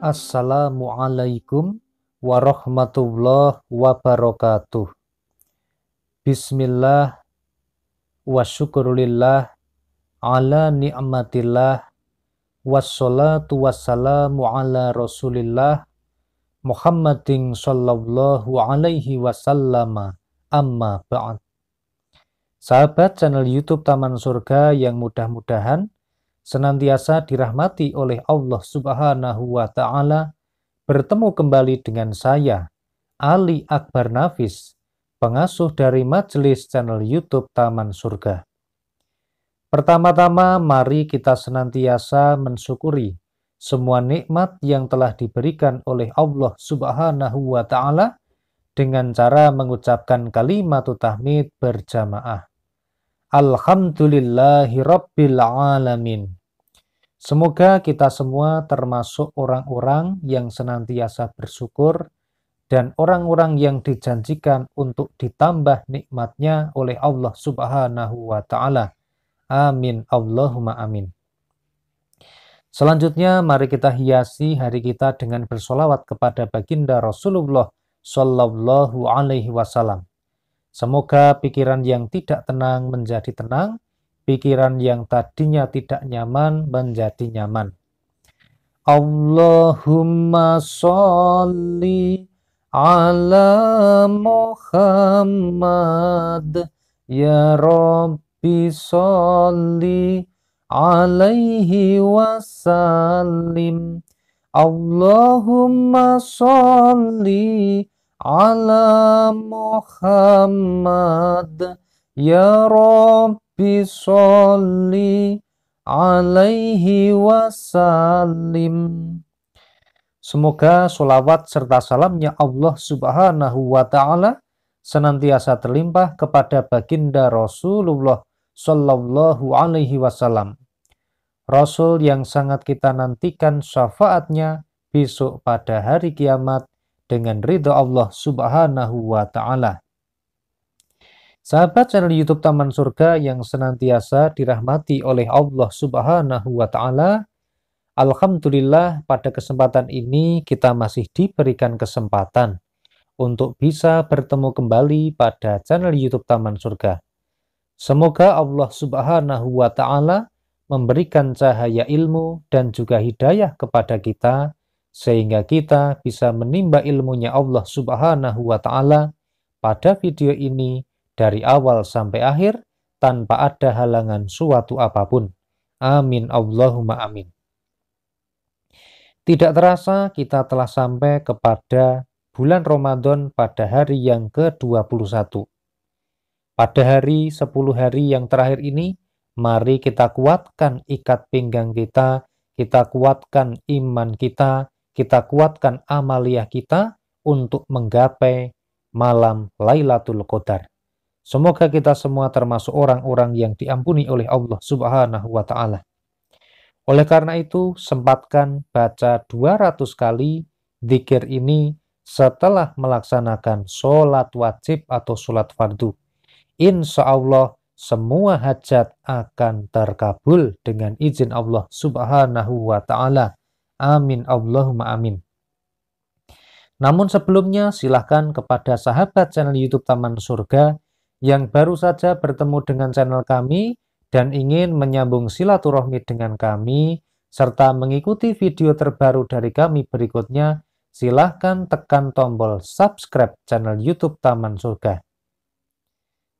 Assalamualaikum warahmatullahi wabarakatuh. Bismillah wa syukurillah ala ni'matillah wassalatu wassalamu ala rasulillah Muhammadin sallallahu alaihi wasallama amma ba'd. Sahabat channel YouTube Taman Surga yang mudah-mudahan senantiasa dirahmati oleh Allah Subhanahu wa taala bertemu kembali dengan saya Ali Akbar Nafis pengasuh dari majelis channel YouTube Taman Surga. Pertama-tama mari kita senantiasa mensyukuri semua nikmat yang telah diberikan oleh Allah Subhanahu wa taala dengan cara mengucapkan kalimat tahmid berjamaah. Alhamdulillahi alamin. Semoga kita semua termasuk orang-orang yang senantiasa bersyukur dan orang-orang yang dijanjikan untuk ditambah nikmatnya oleh Allah Subhanahu wa taala. Amin Allahumma amin. Selanjutnya mari kita hiasi hari kita dengan bersolawat kepada baginda Rasulullah Shallallahu alaihi wasallam. Semoga pikiran yang tidak tenang menjadi tenang Pikiran yang tadinya tidak nyaman menjadi nyaman. Allahumma sholli ala Muhammad ya Rabbi sholli alaihi wasallim Allahumma sholli ala Muhammad Ya Rabbi sholli alaihi wasallim. Semoga solawat serta salamnya Allah subhanahu wa ta'ala senantiasa terlimpah kepada baginda Rasulullah Shallallahu Alaihi Wasallam. Rasul yang sangat kita nantikan syafaatnya besok pada hari kiamat dengan ridho Allah Subhanahu wa Ta'ala. Sahabat channel YouTube Taman Surga yang senantiasa dirahmati oleh Allah Subhanahu wa taala, alhamdulillah pada kesempatan ini kita masih diberikan kesempatan untuk bisa bertemu kembali pada channel YouTube Taman Surga. Semoga Allah Subhanahu wa taala memberikan cahaya ilmu dan juga hidayah kepada kita sehingga kita bisa menimba ilmunya Allah Subhanahu wa taala pada video ini dari awal sampai akhir tanpa ada halangan suatu apapun. Amin Allahumma amin. Tidak terasa kita telah sampai kepada bulan Ramadan pada hari yang ke-21. Pada hari 10 hari yang terakhir ini, mari kita kuatkan ikat pinggang kita, kita kuatkan iman kita, kita kuatkan amaliah kita untuk menggapai malam Lailatul Qadar. Semoga kita semua termasuk orang-orang yang diampuni oleh Allah Subhanahu wa taala. Oleh karena itu, sempatkan baca 200 kali zikir ini setelah melaksanakan sholat wajib atau sholat fardu. Insya Allah semua hajat akan terkabul dengan izin Allah subhanahu wa ta'ala. Amin Allahumma amin. Namun sebelumnya silahkan kepada sahabat channel Youtube Taman Surga yang baru saja bertemu dengan channel kami dan ingin menyambung silaturahmi dengan kami serta mengikuti video terbaru dari kami berikutnya, silahkan tekan tombol subscribe channel YouTube Taman Surga.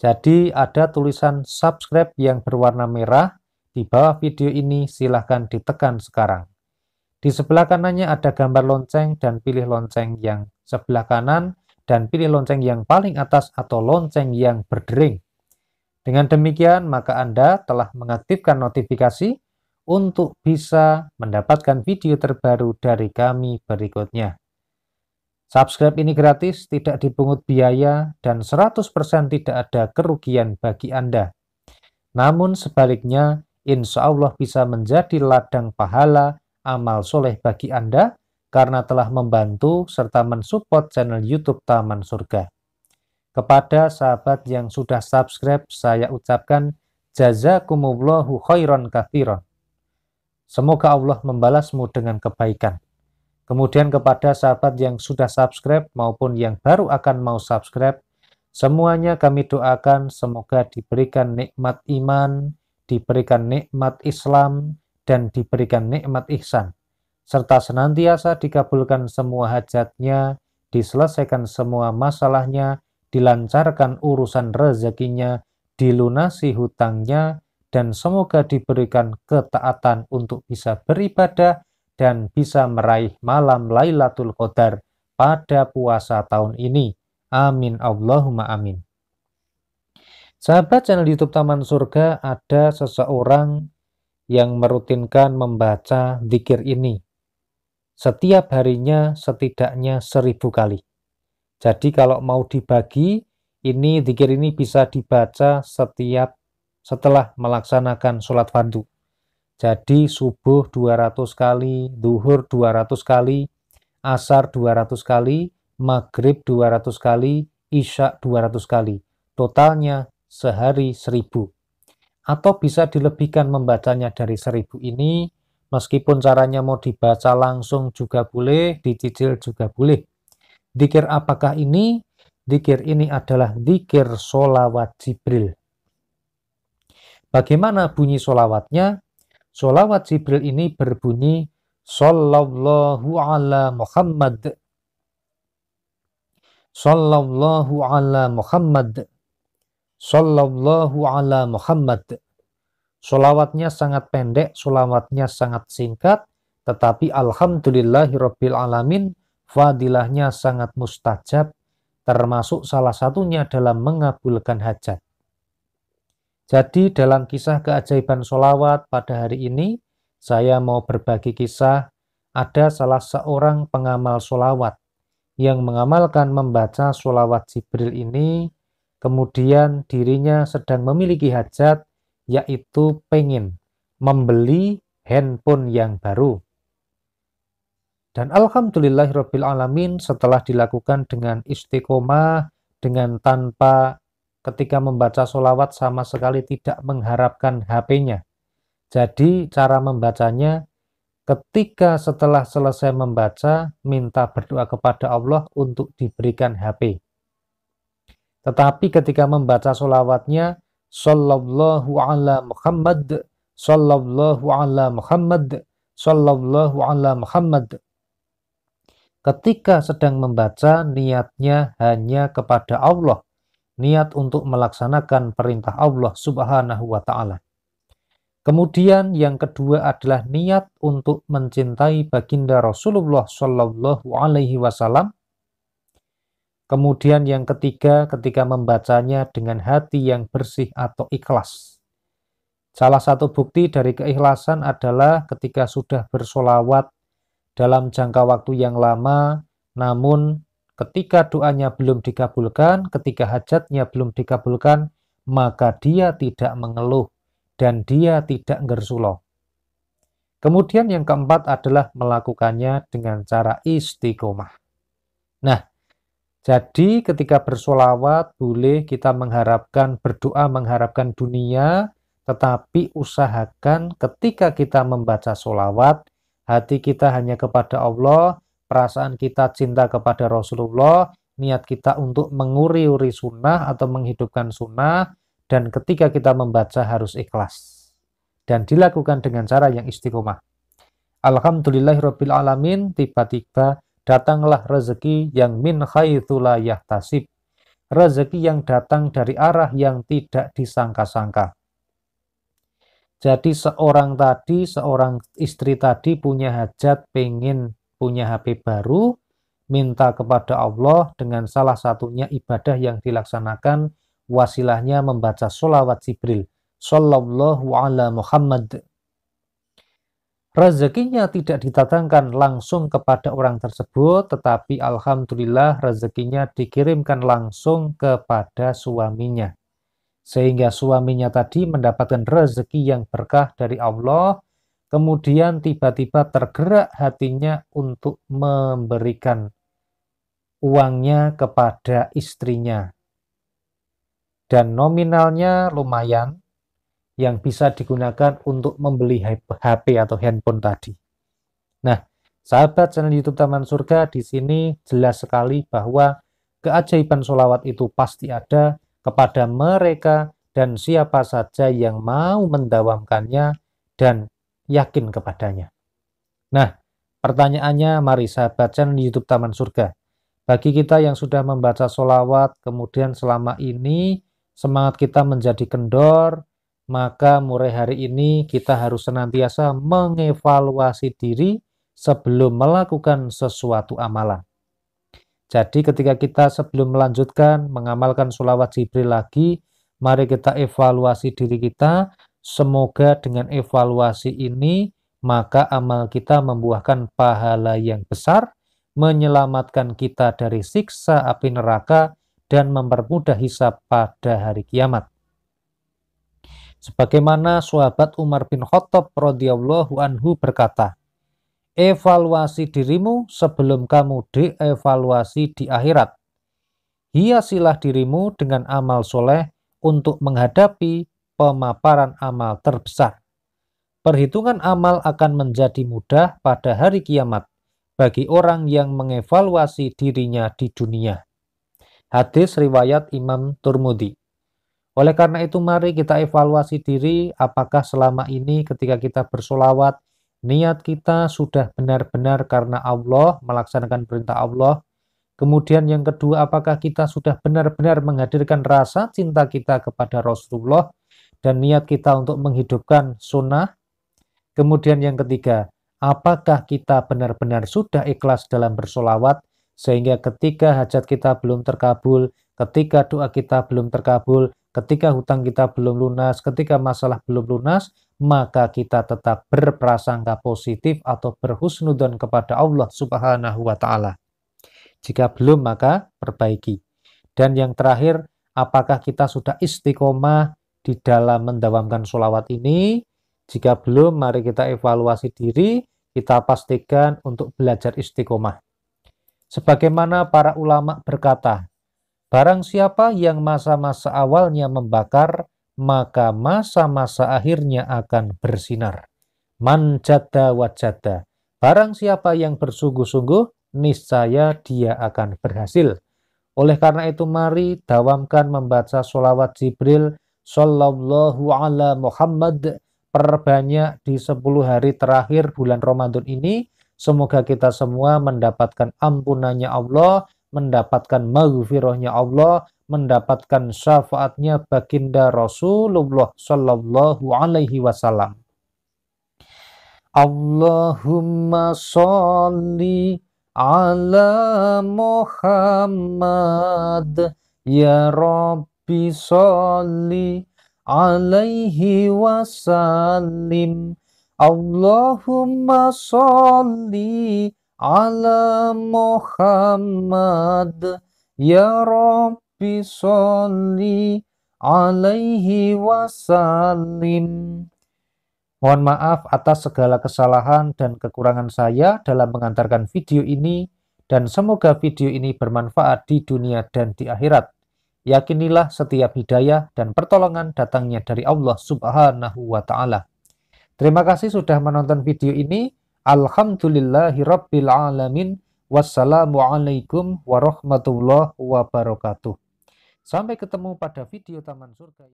Jadi ada tulisan subscribe yang berwarna merah di bawah video ini silahkan ditekan sekarang. Di sebelah kanannya ada gambar lonceng dan pilih lonceng yang sebelah kanan dan pilih lonceng yang paling atas atau lonceng yang berdering. Dengan demikian, maka Anda telah mengaktifkan notifikasi untuk bisa mendapatkan video terbaru dari kami berikutnya. Subscribe ini gratis, tidak dipungut biaya, dan 100% tidak ada kerugian bagi Anda. Namun sebaliknya, insya Allah bisa menjadi ladang pahala amal soleh bagi Anda, karena telah membantu serta mensupport channel YouTube Taman Surga. Kepada sahabat yang sudah subscribe, saya ucapkan jazakumullahu khairan kathiran. Semoga Allah membalasmu dengan kebaikan. Kemudian kepada sahabat yang sudah subscribe maupun yang baru akan mau subscribe, semuanya kami doakan semoga diberikan nikmat iman, diberikan nikmat Islam, dan diberikan nikmat ihsan serta senantiasa dikabulkan semua hajatnya, diselesaikan semua masalahnya, dilancarkan urusan rezekinya, dilunasi hutangnya, dan semoga diberikan ketaatan untuk bisa beribadah dan bisa meraih malam Lailatul Qadar pada puasa tahun ini. Amin Allahumma amin. Sahabat channel YouTube Taman Surga ada seseorang yang merutinkan membaca zikir ini setiap harinya setidaknya seribu kali. Jadi kalau mau dibagi, ini dikir ini bisa dibaca setiap setelah melaksanakan sholat fardu. Jadi subuh 200 kali, duhur 200 kali, asar 200 kali, maghrib 200 kali, isya 200 kali. Totalnya sehari seribu Atau bisa dilebihkan membacanya dari seribu ini Meskipun caranya mau dibaca langsung juga boleh, dicicil juga boleh. Dikir apakah ini? Dikir ini adalah dikir solawat Jibril. Bagaimana bunyi solawatnya? Solawat Jibril ini berbunyi Sallallahu ala Muhammad. Sallallahu ala Muhammad. Sallallahu ala Muhammad. Solawatnya sangat pendek, solawatnya sangat singkat, tetapi alamin fadilahnya sangat mustajab termasuk salah satunya dalam mengabulkan hajat. Jadi dalam kisah keajaiban solawat pada hari ini, saya mau berbagi kisah ada salah seorang pengamal solawat yang mengamalkan membaca solawat Jibril ini, kemudian dirinya sedang memiliki hajat, yaitu pengen membeli handphone yang baru. Dan alhamdulillahirabbil alamin setelah dilakukan dengan istiqomah dengan tanpa ketika membaca solawat sama sekali tidak mengharapkan HP-nya. Jadi cara membacanya ketika setelah selesai membaca minta berdoa kepada Allah untuk diberikan HP. Tetapi ketika membaca solawatnya sallallahu ala Muhammad sallallahu ala Muhammad sallallahu ala Muhammad ketika sedang membaca niatnya hanya kepada Allah niat untuk melaksanakan perintah Allah subhanahu wa ta'ala Kemudian yang kedua adalah niat untuk mencintai baginda Rasulullah Sallallahu Alaihi Wasallam Kemudian yang ketiga, ketika membacanya dengan hati yang bersih atau ikhlas. Salah satu bukti dari keikhlasan adalah ketika sudah bersolawat dalam jangka waktu yang lama, namun ketika doanya belum dikabulkan, ketika hajatnya belum dikabulkan, maka dia tidak mengeluh dan dia tidak ngersuloh. Kemudian yang keempat adalah melakukannya dengan cara istiqomah. Nah, jadi ketika bersolawat boleh kita mengharapkan berdoa mengharapkan dunia, tetapi usahakan ketika kita membaca solawat, hati kita hanya kepada Allah, perasaan kita cinta kepada Rasulullah, niat kita untuk menguri-uri sunnah atau menghidupkan sunnah, dan ketika kita membaca harus ikhlas. Dan dilakukan dengan cara yang istiqomah. Alhamdulillahirobbilalamin. tiba-tiba datanglah rezeki yang min khaitsula yahtasib. Rezeki yang datang dari arah yang tidak disangka-sangka. Jadi seorang tadi, seorang istri tadi punya hajat pengen punya HP baru, minta kepada Allah dengan salah satunya ibadah yang dilaksanakan, wasilahnya membaca sholawat Jibril. Sallallahu ala Muhammad Rezekinya tidak didatangkan langsung kepada orang tersebut, tetapi alhamdulillah rezekinya dikirimkan langsung kepada suaminya. Sehingga suaminya tadi mendapatkan rezeki yang berkah dari Allah, kemudian tiba-tiba tergerak hatinya untuk memberikan uangnya kepada istrinya. Dan nominalnya lumayan, yang bisa digunakan untuk membeli HP atau handphone tadi. Nah, sahabat channel YouTube Taman Surga, di sini jelas sekali bahwa keajaiban solawat itu pasti ada kepada mereka dan siapa saja yang mau mendawamkannya dan yakin kepadanya. Nah, pertanyaannya mari sahabat channel YouTube Taman Surga. Bagi kita yang sudah membaca solawat, kemudian selama ini semangat kita menjadi kendor, maka mulai hari ini kita harus senantiasa mengevaluasi diri sebelum melakukan sesuatu amalan. Jadi ketika kita sebelum melanjutkan mengamalkan sulawat Jibril lagi, mari kita evaluasi diri kita. Semoga dengan evaluasi ini, maka amal kita membuahkan pahala yang besar, menyelamatkan kita dari siksa api neraka, dan mempermudah hisab pada hari kiamat. Sebagaimana sahabat Umar bin Khattab radhiyallahu anhu berkata, "Evaluasi dirimu sebelum kamu dievaluasi di akhirat. Hiasilah dirimu dengan amal soleh untuk menghadapi pemaparan amal terbesar. Perhitungan amal akan menjadi mudah pada hari kiamat bagi orang yang mengevaluasi dirinya di dunia." Hadis riwayat Imam Turmudi. Oleh karena itu mari kita evaluasi diri apakah selama ini ketika kita bersolawat niat kita sudah benar-benar karena Allah melaksanakan perintah Allah. Kemudian yang kedua apakah kita sudah benar-benar menghadirkan rasa cinta kita kepada Rasulullah dan niat kita untuk menghidupkan sunnah. Kemudian yang ketiga apakah kita benar-benar sudah ikhlas dalam bersolawat sehingga ketika hajat kita belum terkabul, ketika doa kita belum terkabul, Ketika hutang kita belum lunas, ketika masalah belum lunas, maka kita tetap berprasangka positif atau berhusnudan kepada Allah Subhanahu wa taala. Jika belum maka perbaiki. Dan yang terakhir, apakah kita sudah istiqomah di dalam mendawamkan sholawat ini? Jika belum, mari kita evaluasi diri, kita pastikan untuk belajar istiqomah. Sebagaimana para ulama berkata, Barang siapa yang masa-masa awalnya membakar, maka masa-masa akhirnya akan bersinar. Manjata wajada. Barang siapa yang bersungguh-sungguh, niscaya dia akan berhasil. Oleh karena itu mari dawamkan membaca sholawat Jibril Sallallahu ala Muhammad perbanyak di 10 hari terakhir bulan Ramadan ini. Semoga kita semua mendapatkan ampunannya Allah mendapatkan maghfirahnya Allah, mendapatkan syafaatnya baginda Rasulullah Shallallahu Alaihi Wasallam. Allahumma sholli ala Muhammad ya Rabbi sholli alaihi wasallim Allahumma sholli ala Muhammad ya Rabbi sholli alaihi wasallim. Mohon maaf atas segala kesalahan dan kekurangan saya dalam mengantarkan video ini dan semoga video ini bermanfaat di dunia dan di akhirat. Yakinilah setiap hidayah dan pertolongan datangnya dari Allah Subhanahu wa taala. Terima kasih sudah menonton video ini. Alhamdulillahi Rabbil Alamin. Wassalamualaikum warahmatullahi wabarakatuh. Sampai ketemu pada video Taman Surga.